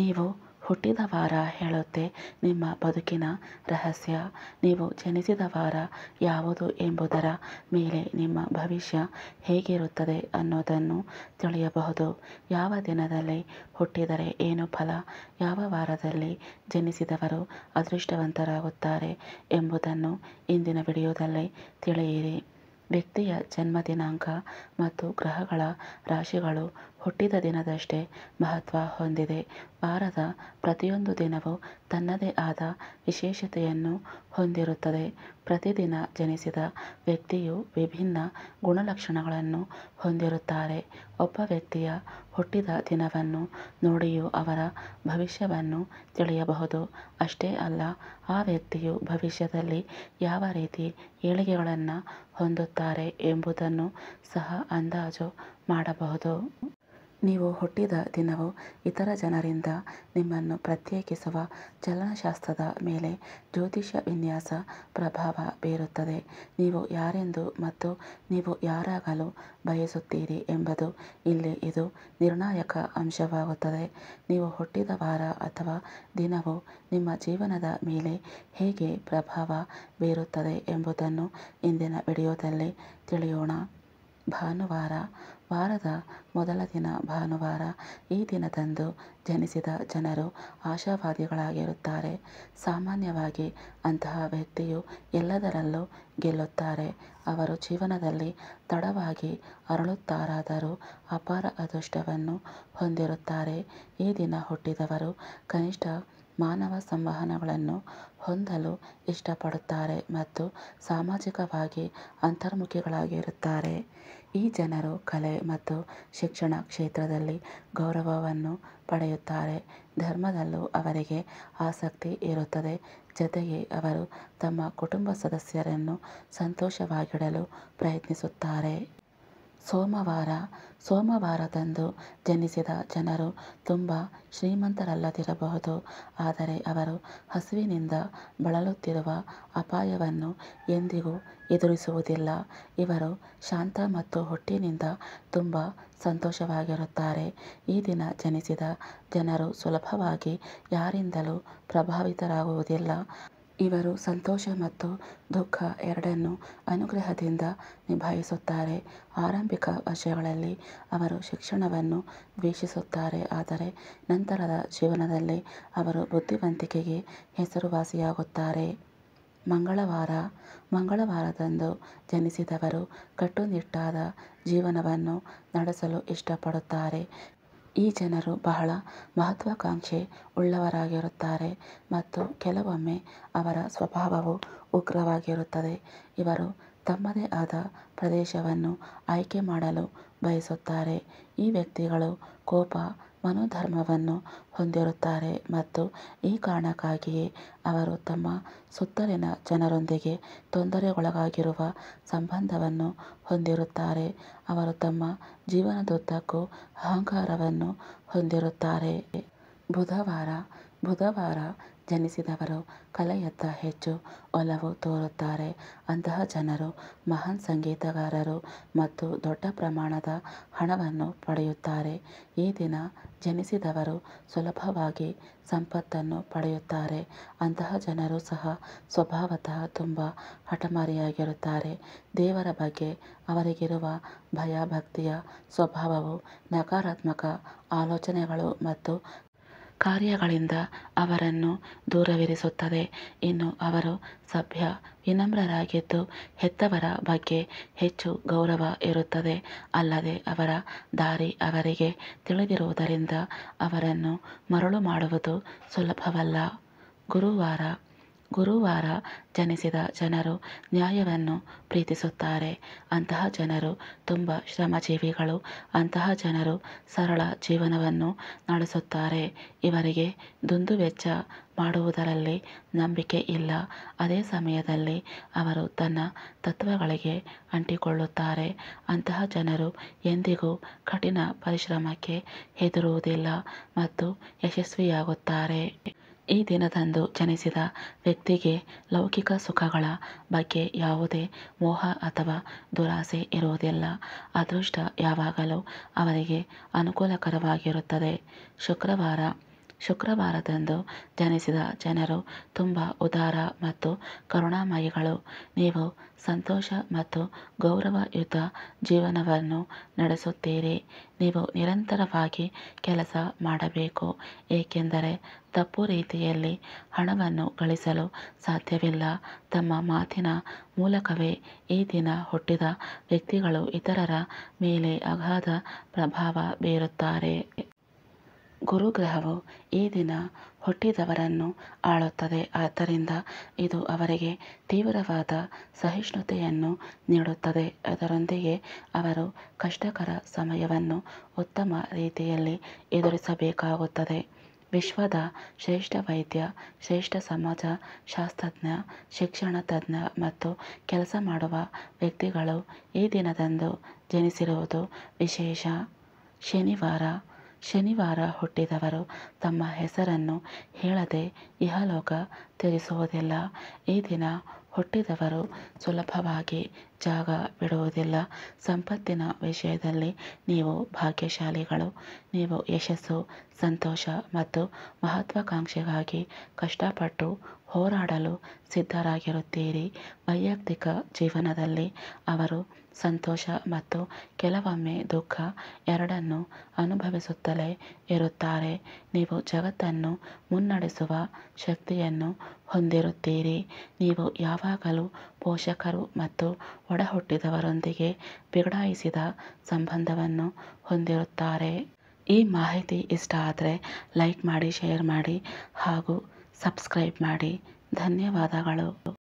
ನೀವು ಹುಟ್ಟಿದ ವಾರ ಹೇಳುತ್ತೆ ನಿಮ್ಮ ಬದುಕಿನ ರಹಸ್ಯ ನೀವು ಜನಿಸಿದ ವಾರ ಯಾವುದು ಎಂಬುದರ ಮೇಲೆ ನಿಮ್ಮ ಭವಿಷ್ಯ ಹೇಗಿರುತ್ತದೆ ಅನ್ನೋದನ್ನು ತಿಳಿಯಬಹುದು ಯಾವ ದಿನದಲ್ಲಿ ಹುಟ್ಟಿದರೆ ಏನು ಫಲ ಯಾವ ವಾರದಲ್ಲಿ ಜನಿಸಿದವರು ಅದೃಷ್ಟವಂತರಾಗುತ್ತಾರೆ ಎಂಬುದನ್ನು ಇಂದಿನ ವಿಡಿಯೋದಲ್ಲಿ ತಿಳಿಯಿರಿ ವ್ಯಕ್ತಿಯ ಜನ್ಮ ದಿನಾಂಕ ಮತ್ತು ಗ್ರಹಗಳ ರಾಶಿಗಳು ಹುಟ್ಟಿದ ದಿನದಷ್ಟೇ ಮಹತ್ವ ಹೊಂದಿದೆ ವಾರದ ಪ್ರತಿಯೊಂದು ದಿನವೂ ತನ್ನದೇ ಆದ ವಿಶೇಷತೆಯನ್ನು ಹೊಂದಿರುತ್ತದೆ ಪ್ರತಿದಿನ ಜನಿಸಿದ ವ್ಯಕ್ತಿಯು ವಿಭಿನ್ನ ಗುಣಲಕ್ಷಣಗಳನ್ನು ಹೊಂದಿರುತ್ತಾರೆ ಒಬ್ಬ ವ್ಯಕ್ತಿಯ ಹುಟ್ಟಿದ ದಿನವನ್ನು ನೋಡಿಯೂ ಅವರ ಭವಿಷ್ಯವನ್ನು ತಿಳಿಯಬಹುದು ಅಷ್ಟೇ ಅಲ್ಲ ಆ ವ್ಯಕ್ತಿಯು ಭವಿಷ್ಯದಲ್ಲಿ ಯಾವ ರೀತಿ ಏಳಿಗೆಗಳನ್ನು ಹೊಂದುತ್ತಾರೆ ಎಂಬುದನ್ನು ಸಹ ಅಂದಾಜು ಮಾಡಬಹುದು ನೀವು ಹುಟ್ಟಿದ ದಿನವು ಇತರ ಜನರಿಂದ ನಿಮ್ಮನ್ನು ಪ್ರತ್ಯೇಕಿಸುವ ಚಲನಶಾಸ್ತ್ರದ ಮೇಲೆ ಜ್ಯೋತಿಷ್ಯ ವಿನ್ಯಾಸ ಪ್ರಭಾವ ಬೀರುತ್ತದೆ ನೀವು ಯಾರೆಂದು ಮತ್ತು ನೀವು ಯಾರಾಗಲು ಬಯಸುತ್ತೀರಿ ಎಂಬುದು ಇಲ್ಲಿ ಇದು ನಿರ್ಣಾಯಕ ಅಂಶವಾಗುತ್ತದೆ ನೀವು ಹುಟ್ಟಿದ ವಾರ ಅಥವಾ ದಿನವು ನಿಮ್ಮ ಜೀವನದ ಮೇಲೆ ಹೇಗೆ ಪ್ರಭಾವ ಬೀರುತ್ತದೆ ಎಂಬುದನ್ನು ಇಂದಿನ ವಿಡಿಯೋದಲ್ಲಿ ತಿಳಿಯೋಣ ಭಾನುವಾರ ವಾರದ ಮೊದಲ ದಿನ ಭಾನುವಾರ ಈ ದಿನದಂದು ಜನಿಸಿದ ಜನರು ಆಶಾವಾದಿಗಳಾಗಿರುತ್ತಾರೆ ಸಾಮಾನ್ಯವಾಗಿ ಅಂತಹ ವ್ಯಕ್ತಿಯು ಎಲ್ಲದರಲ್ಲೂ ಗೆಲ್ಲುತ್ತಾರೆ ಅವರು ಜೀವನದಲ್ಲಿ ತಡವಾಗಿ ಅರಳುತ್ತಾರಾದರೂ ಅಪಾರ ಅದೃಷ್ಟವನ್ನು ಹೊಂದಿರುತ್ತಾರೆ ಈ ದಿನ ಹುಟ್ಟಿದವರು ಕನಿಷ್ಠ ಮಾನವ ಸಂವಹನಗಳನ್ನು ಹೊಂದಲು ಇಷ್ಟಪಡುತ್ತಾರೆ ಮತ್ತು ಸಾಮಾಜಿಕವಾಗಿ ಅಂತರ್ಮುಖಿಗಳಾಗಿರುತ್ತಾರೆ ಈ ಜನರು ಕಲೆ ಮತ್ತು ಶಿಕ್ಷಣ ಕ್ಷೇತ್ರದಲ್ಲಿ ಗೌರವವನ್ನು ಪಡೆಯುತ್ತಾರೆ ಧರ್ಮದಲ್ಲೂ ಅವರಿಗೆ ಆಸಕ್ತಿ ಇರುತ್ತದೆ ಜೊತೆಗೆ ಅವರು ತಮ್ಮ ಕುಟುಂಬ ಸದಸ್ಯರನ್ನು ಸಂತೋಷವಾಗಿಡಲು ಪ್ರಯತ್ನಿಸುತ್ತಾರೆ ಸೋಮವಾರ ಸೋಮವಾರದಂದು ಜನಿಸಿದ ಜನರು ತುಂಬ ಶ್ರೀಮಂತರಲ್ಲದಿರಬಹುದು ಆದರೆ ಅವರು ಹಸುವಿನಿಂದ ಬಳಲುತ್ತಿರುವ ಅಪಾಯವನ್ನು ಎಂದಿಗೂ ಎದುರಿಸುವುದಿಲ್ಲ ಇವರು ಶಾಂತ ಮತ್ತು ಹುಟ್ಟಿನಿಂದ ತುಂಬ ಸಂತೋಷವಾಗಿರುತ್ತಾರೆ ಈ ದಿನ ಜನಿಸಿದ ಜನರು ಸುಲಭವಾಗಿ ಯಾರಿಂದಲೂ ಪ್ರಭಾವಿತರಾಗುವುದಿಲ್ಲ ಇವರು ಸಂತೋಷ ಮತ್ತು ದುಃಖ ಎರಡನ್ನೂ ಅನುಗ್ರಹದಿಂದ ನಿಭಾಯಿಸುತ್ತಾರೆ ಆರಂಭಿಕ ವರ್ಷಗಳಲ್ಲಿ ಅವರು ಶಿಕ್ಷಣವನ್ನು ವೀಕ್ಷಿಸುತ್ತಾರೆ ಆದರೆ ನಂತರದ ಜೀವನದಲ್ಲಿ ಅವರು ಬುದ್ಧಿವಂತಿಕೆಗೆ ಹೆಸರುವಾಸಿಯಾಗುತ್ತಾರೆ ಮಂಗಳವಾರ ಮಂಗಳವಾರದಂದು ಜನಿಸಿದವರು ಕಟ್ಟುನಿಟ್ಟಾದ ಜೀವನವನ್ನು ನಡೆಸಲು ಇಷ್ಟಪಡುತ್ತಾರೆ ಈ ಜನರು ಬಹಳ ಮಹತ್ವಾಕಾಂಕ್ಷೆ ಉಳ್ಳವರಾಗಿರುತ್ತಾರೆ ಮತ್ತು ಕೆಲವೊಮ್ಮೆ ಅವರ ಸ್ವಭಾವವು ಉಗ್ರವಾಗಿರುತ್ತದೆ ಇವರು ತಮ್ಮದೇ ಆದ ಪ್ರದೇಶವನ್ನು ಆಯ್ಕೆ ಮಾಡಲು ಬಯಸುತ್ತಾರೆ ಈ ವ್ಯಕ್ತಿಗಳು ಕೋಪ ಮನೋಧರ್ಮವನ್ನು ಹೊಂದಿರುತ್ತಾರೆ ಮತ್ತು ಈ ಕಾರಣಕ್ಕಾಗಿಯೇ ಅವರು ತಮ್ಮ ಸುತ್ತಲಿನ ಜನರೊಂದಿಗೆ ತೊಂದರೆಗೊಳಗಾಗಿರುವ ಸಂಬಂಧವನ್ನು ಹೊಂದಿರುತ್ತಾರೆ ಅವರು ತಮ್ಮ ಜೀವನದುದ್ದಕ್ಕೂ ಅಹಂಕಾರವನ್ನು ಹೊಂದಿರುತ್ತಾರೆ ಬುಧವಾರ ಬುಧವಾರ ಜನಿಸಿದವರು ಕಲೆಯತ್ತ ಹೆಚ್ಚು ಒಲವು ತೋರುತ್ತಾರೆ ಅಂತಹ ಜನರು ಮಹಾನ್ ಸಂಗೀತಗಾರರು ಮತ್ತು ದೊಡ್ಡ ಪ್ರಮಾಣದ ಹಣವನ್ನು ಪಡೆಯುತ್ತಾರೆ ಈ ದಿನ ಜನಿಸಿದವರು ಸುಲಭವಾಗಿ ಸಂಪತ್ತನ್ನು ಪಡೆಯುತ್ತಾರೆ ಅಂತಹ ಜನರು ಸಹ ಸ್ವಭಾವತಃ ತುಂಬ ಹಠಮಾರಿಯಾಗಿರುತ್ತಾರೆ ದೇವರ ಬಗ್ಗೆ ಅವರಿಗಿರುವ ಭಯ ಭಕ್ತಿಯ ಸ್ವಭಾವವು ನಕಾರಾತ್ಮಕ ಆಲೋಚನೆಗಳು ಮತ್ತು ಕಾರ್ಯಗಳಿಂದ ಅವರನ್ನು ದೂರವಿರಿಸುತ್ತದೆ ಇನ್ನು ಅವರು ಸಭ್ಯ ವಿನಮ್ರರಾಗಿದ್ದು ಹೆತ್ತವರ ಬಗ್ಗೆ ಹೆಚ್ಚು ಗೌರವ ಇರುತ್ತದೆ ಅಲ್ಲದೆ ಅವರ ದಾರಿ ಅವರಿಗೆ ತಿಳಿದಿರುವುದರಿಂದ ಅವರನ್ನು ಮರಳು ಮಾಡುವುದು ಸುಲಭವಲ್ಲ ಗುರುವಾರ ಗುರುವಾರ ಜನಿಸಿದ ಜನರು ನ್ಯಾಯವನ್ನು ಪ್ರೀತಿಸುತ್ತಾರೆ ಅಂತಹ ಜನರು ತುಂಬ ಶ್ರಮಜೀವಿಗಳು ಅಂತಹ ಜನರು ಸರಳ ಜೀವನವನ್ನು ನಡೆಸುತ್ತಾರೆ ಇವರಿಗೆ ದುಂದುವೆಚ್ಚ ಮಾಡುವುದರಲ್ಲಿ ನಂಬಿಕೆ ಇಲ್ಲ ಅದೇ ಸಮಯದಲ್ಲಿ ಅವರು ತನ್ನ ತತ್ವಗಳಿಗೆ ಅಂಟಿಕೊಳ್ಳುತ್ತಾರೆ ಅಂತಹ ಜನರು ಎಂದಿಗೂ ಕಠಿಣ ಪರಿಶ್ರಮಕ್ಕೆ ಹೆದರುವುದಿಲ್ಲ ಮತ್ತು ಯಶಸ್ವಿಯಾಗುತ್ತಾರೆ ಈ ದಿನದಂದು ಜನಿಸಿದ ವ್ಯಕ್ತಿಗೆ ಲೌಕಿಕ ಸುಖಗಳ ಬಗ್ಗೆ ಯಾವುದೇ ಮೋಹ ಅಥವಾ ದುರಾಸೆ ಇರುವುದಿಲ್ಲ ಅದೃಷ್ಟ ಯಾವಾಗಲೂ ಅವರಿಗೆ ಅನುಕೂಲಕರವಾಗಿರುತ್ತದೆ ಶುಕ್ರವಾರ ಶುಕ್ರವಾರದಂದು ಜನಿಸಿದ ಜನರು ತುಂಬ ಉದಾರ ಮತ್ತು ಕರುಣಾಮಯಿಗಳು ನೀವು ಸಂತೋಷ ಮತ್ತು ಗೌರವಯುತ ಜೀವನವನ್ನು ನಡೆಸುತ್ತೀರಿ ನೀವು ನಿರಂತರವಾಗಿ ಕೆಲಸ ಮಾಡಬೇಕು ಏಕೆಂದರೆ ತಪ್ಪು ರೀತಿಯಲ್ಲಿ ಹಣವನ್ನು ಗಳಿಸಲು ಸಾಧ್ಯವಿಲ್ಲ ತಮ್ಮ ಮಾತಿನ ಮೂಲಕವೇ ಈ ದಿನ ಹುಟ್ಟಿದ ವ್ಯಕ್ತಿಗಳು ಇತರರ ಮೇಲೆ ಅಗಾಧ ಪ್ರಭಾವ ಬೀರುತ್ತಾರೆ ಗುರುಗ್ರಹವು ಈ ದಿನ ಹುಟ್ಟಿದವರನ್ನು ಆಳುತ್ತದೆ ಆದ್ದರಿಂದ ಇದು ಅವರಿಗೆ ತೀವ್ರವಾದ ಸಹಿಷ್ಣುತೆಯನ್ನು ನೀಡುತ್ತದೆ ಅದರೊಂದಿಗೆ ಅವರು ಕಷ್ಟಕರ ಸಮಯವನ್ನು ಉತ್ತಮ ರೀತಿಯಲ್ಲಿ ಎದುರಿಸಬೇಕಾಗುತ್ತದೆ ವಿಶ್ವದ ಶ್ರೇಷ್ಠ ವೈದ್ಯ ಶ್ರೇಷ್ಠ ಸಮಾಜ ಶಾಸ್ತ್ರಜ್ಞ ಶಿಕ್ಷಣ ತಜ್ಞ ಮತ್ತು ಕೆಲಸ ಮಾಡುವ ವ್ಯಕ್ತಿಗಳು ಈ ದಿನದಂದು ಜನಿಸಿರುವುದು ವಿಶೇಷ ಶನಿವಾರ ಶನಿವಾರ ಹುಟ್ಟಿದವರು ತಮ್ಮ ಹೆಸರನ್ನು ಹೇಳದೆ ಇಹಲೋಕ ತ್ಯಜಿಸುವುದಿಲ್ಲ ಈ ದಿನ ಹುಟ್ಟಿದವರು ಸುಲಭವಾಗಿ ಜಾಗ ಬಿಡುವುದಿಲ್ಲ ಸಂಪತ್ತಿನ ವಿಷಯದಲ್ಲಿ ನೀವು ಭಾಗ್ಯಶಾಲಿಗಳು ನೀವು ಯಶಸ್ಸು ಸಂತೋಷ ಮತ್ತು ಮಹತ್ವಾಕಾಂಕ್ಷೆಗಾಗಿ ಕಷ್ಟಪಟ್ಟು ಹೋರಾಡಲು ಸಿದ್ಧರಾಗಿರುತ್ತೀರಿ ವೈಯಕ್ತಿಕ ಜೀವನದಲ್ಲಿ ಅವರು ಸಂತೋಷ ಮತ್ತು ಕೆಲವೊಮ್ಮೆ ದುಃಖ ಎರಡನ್ನು ಅನುಭವಿಸುತ್ತಲೇ ಇರುತ್ತಾರೆ ನೀವು ಜಗತ್ತನ್ನು ಮುನ್ನಡೆಸುವ ಶಕ್ತಿಯನ್ನು ಹೊಂದಿರುತ್ತೀರಿ ನೀವು ಯಾವಾಗಲೂ ಪೋಷಕರು ಮತ್ತು ಒಡಹುಟ್ಟಿದವರೊಂದಿಗೆ ಬಿಗಡಾಯಿಸಿದ ಸಂಬಂಧವನ್ನು ಹೊಂದಿರುತ್ತಾರೆ ಈ ಮಾಹಿತಿ ಇಷ್ಟ ಆದರೆ ಲೈಕ್ ಮಾಡಿ ಶೇರ್ ಮಾಡಿ ಹಾಗೂ ಸಬ್ಸ್ಕ್ರೈಬ್ ಮಾಡಿ ಧನ್ಯವಾದಗಳು